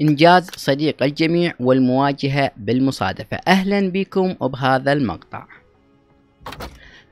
إنجاز صديق الجميع والمواجهة بالمصادفة أهلا بكم وبهذا المقطع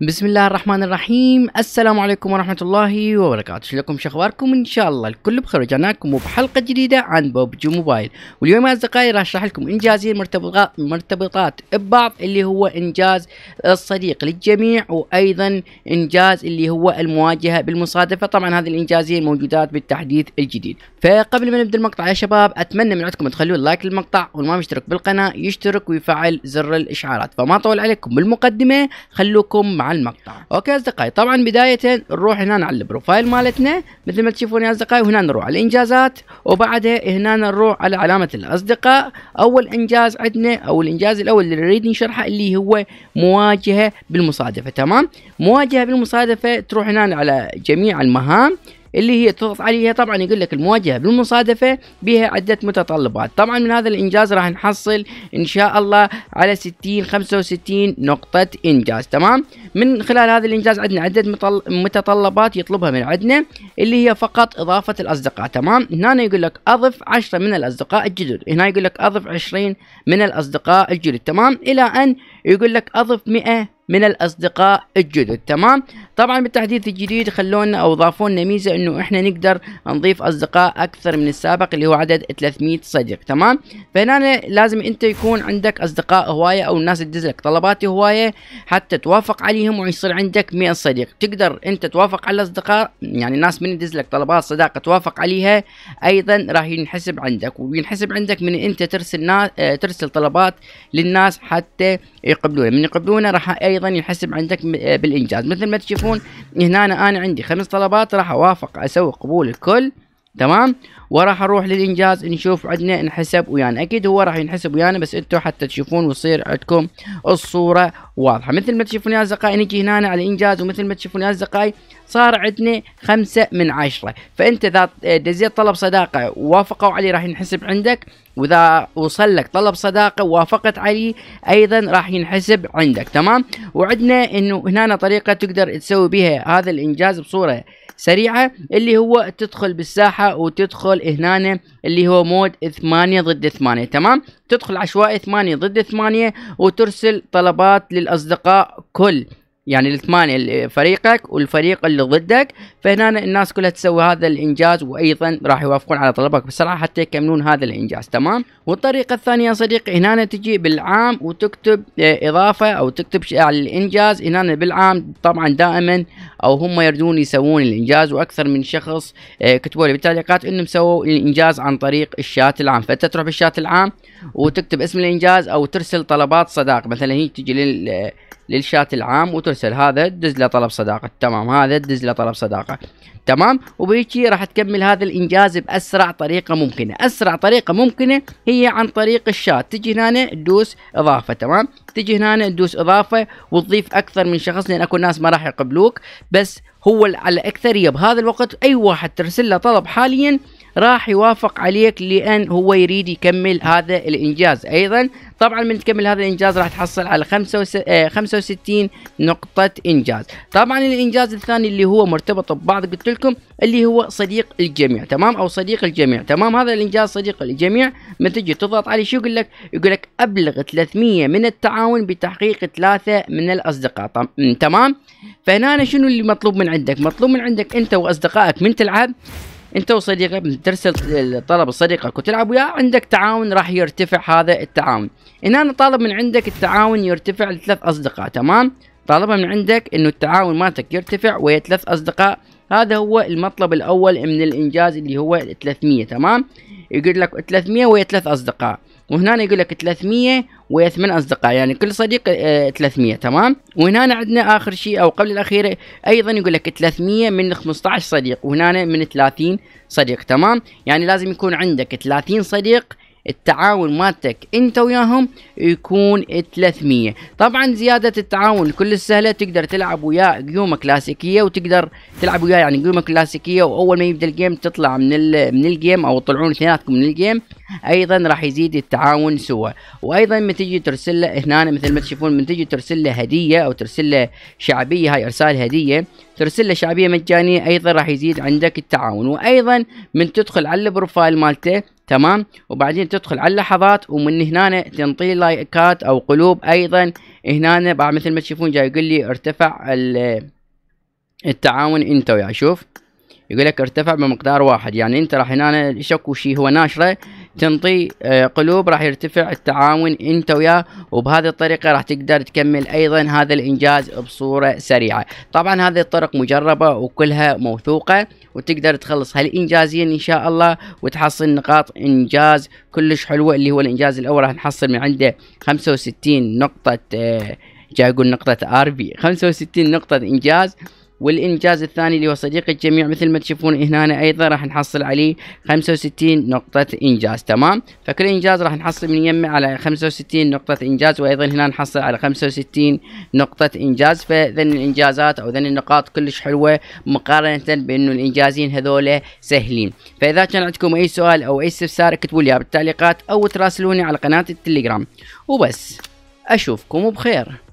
بسم الله الرحمن الرحيم السلام عليكم ورحمة الله وبركاته شلكم شخباركم ان شاء الله الكل بخير رجعنا وبحلقة جديدة عن بوبجو موبايل واليوم يا اصدقائي راح اشرح لكم انجازين مرتبطات مرتبطات ببعض اللي هو انجاز الصديق للجميع وايضا انجاز اللي هو المواجهة بالمصادفة طبعا هذه الانجازين موجودات بالتحديث الجديد فقبل ما نبدا المقطع يا شباب اتمنى من عندكم تخلون لايك للمقطع واللي ما مشترك بالقناة يشترك ويفعل زر الاشعارات فما طول عليكم بالمقدمة خلوكم مع المقطع اوكي اصدقائي طبعا بدايه نروح هنا على البروفايل مالتنا مثل ما تشوفون يا اصدقائي وهنا نروح على الانجازات وبعدها هنا نروح على علامه الاصدقاء اول انجاز عندنا او الانجاز الاول اللي نريد نشرحه اللي هو مواجهه بالمصادفه تمام مواجهه بالمصادفه تروح هنا على جميع المهام اللي هي تضغط عليها طبعا يقول لك المواجهه بالمصادفه بها عده متطلبات طبعا من هذا الانجاز راح نحصل ان شاء الله على 60 65 نقطه انجاز تمام من خلال هذا الانجاز عندنا عده متطلبات يطلبها من عندنا اللي هي فقط اضافه الاصدقاء تمام هنا يقول لك اضف 10 من الاصدقاء الجدد هنا يقول لك اضف 20 من الاصدقاء الجدد تمام الى ان يقول لك اضف 100 من الاصدقاء الجدد تمام طبعا بالتحديث الجديد خلونا او ضافوا لنا ميزه انه احنا نقدر نضيف اصدقاء اكثر من السابق اللي هو عدد 300 صديق تمام فهنا لازم انت يكون عندك اصدقاء هوايه او الناس تدز لك طلبات هوايه حتى توافق عليهم ويصير عندك 100 صديق تقدر انت توافق على الاصدقاء يعني الناس من يدز لك طلبات صداقه توافق عليها ايضا راح ينحسب عندك وينحسب عندك من انت ترسل ناس آه، ترسل طلبات للناس حتى يقبلونه من يقبلونه راح ايضا ينحسب عندك آه، بالانجاز مثل ما تشوفون هنا انا عندي خمس طلبات راح اوافق اسوي قبول الكل تمام وراح اروح للانجاز نشوف عندنا انحسب ويانا اكيد هو راح ينحسب ويانا بس انتم حتى تشوفون ويصير عندكم الصوره واضحه مثل ما تشوفون يا اصدقائي نجي هنا على الانجاز ومثل ما تشوفون يا اصدقائي صار عندنا خمسة من عشرة فانت اذا دزيت طلب صداقة ووافقوا عليه راح ينحسب عندك واذا وصل لك طلب صداقة ووافقت عليه ايضا راح ينحسب عندك تمام وعندنا انه هنا طريقة تقدر تسوي بها هذا الانجاز بصورة سريعه اللي هو تدخل بالساحه وتدخل هنا اللي هو مود 8 ضد 8 تمام تدخل عشوائي 8 ضد 8 وترسل طلبات للاصدقاء كل يعني الثمانية فريقك والفريق اللي ضدك فهنا الناس كلها تسوي هذا الانجاز وايضا راح يوافقون على طلبك بسرعة حتى يكملون هذا الانجاز تمام والطريقة الثانية يا صديقي هنا تجي بالعام وتكتب آه، اضافة او تكتب على الانجاز هنا بالعام طبعا دائما او هم يردون يسوون الانجاز واكثر من شخص آه، كتبوا لي بالتعليقات انهم سووا الانجاز عن طريق الشات العام فانت تروح بالشات العام وتكتب اسم الانجاز او ترسل طلبات صداق مثلا هي تجي لل آه، للشات العام وترسل هذا دز له طلب صداقه تمام هذا دز له طلب صداقه تمام وبهيجي راح تكمل هذا الانجاز باسرع طريقه ممكنه اسرع طريقه ممكنه هي عن طريق الشات تجي هنا تدوس اضافه تمام تجي هنا تدوس اضافه وتضيف اكثر من شخص لان اكو ناس ما راح يقبلوك بس هو على يب بهذا الوقت اي واحد ترسل له طلب حاليا راح يوافق عليك لان هو يريد يكمل هذا الانجاز ايضا طبعا من تكمل هذا الانجاز راح تحصل على 65 آه، نقطة انجاز طبعا الانجاز الثاني اللي هو مرتبط ببعض قلت لكم اللي هو صديق الجميع تمام او صديق الجميع تمام هذا الانجاز صديق الجميع من تجي تضغط عليه شو يقول لك يقول لك ابلغ 300 من التعاون بتحقيق ثلاثة من الاصدقاء تمام فهنا شنو اللي مطلوب من عندك مطلوب من عندك انت واصدقائك من تلعب انت وصديقك بترسل طلب لصديقك وتلعب وياه عندك تعاون راح يرتفع هذا التعاون هنا إن طالب من عندك التعاون يرتفع لثلاث اصدقاء تمام طالبها من عندك انه التعاون مالتك يرتفع ويا ثلاث اصدقاء هذا هو المطلب الاول من الانجاز اللي هو 300 تمام يقول لك 300 ويا ثلاث اصدقاء وهنا يقول لك 300 ويا ثمان اصدقاء يعني كل صديق 300 آه، تمام وهنا عندنا اخر شيء او قبل الاخيره ايضا يقول لك 300 من 15 صديق وهنا من 30 صديق تمام يعني لازم يكون عندك 30 صديق التعاون مالتك انت وياهم يكون 300 طبعا زياده التعاون كل سهله تقدر تلعب ويا قيومه كلاسيكيه وتقدر تلعب ويا يعني قيومه كلاسيكيه واول ما يبدا الجيم تطلع من من الجيم او تطلعون اثنيناتكم من الجيم ايضا راح يزيد التعاون سوا وايضا من تجي ترسل له هنا مثل ما تشوفون من تجي ترسل له هديه او ترسل له شعبيه هاي ارسال هديه ترسل له شعبيه مجانيه ايضا راح يزيد عندك التعاون وايضا من تدخل على البروفايل مالته تمام وبعدين تدخل على اللحظات ومن هنا تنطي لايكات او قلوب ايضا هنا بعد مثل ما تشوفون جاي يقول لي ارتفع التعاون انت ويا شوف يقول لك ارتفع بمقدار واحد يعني انت راح هنا شكو شيء هو ناشره تنطي آه، قلوب راح يرتفع التعاون انت وياه وبهذه الطريقه راح تقدر تكمل ايضا هذا الانجاز بصوره سريعه طبعا هذه الطرق مجربه وكلها موثوقه وتقدر تخلص هالانجازين ان شاء الله وتحصل نقاط انجاز كلش حلوه اللي هو الانجاز الاول راح نحصل من عنده 65 نقطه آه، جاي اقول نقطه ار بي 65 نقطه انجاز والإنجاز الثاني اللي هو صديق الجميع مثل ما تشوفون هنا أيضا راح نحصل عليه 65 نقطة إنجاز تمام فكل إنجاز راح نحصل من يمه على 65 نقطة إنجاز وأيضا هنا نحصل على 65 نقطة إنجاز فذن الإنجازات أو ذن النقاط كلش حلوة مقارنة بأنه الإنجازين هذول سهلين فإذا كان عندكم أي سؤال أو أي استفسار اكتبوا لي بالتعليقات أو تراسلوني على قناة التليجرام وبس أشوفكم بخير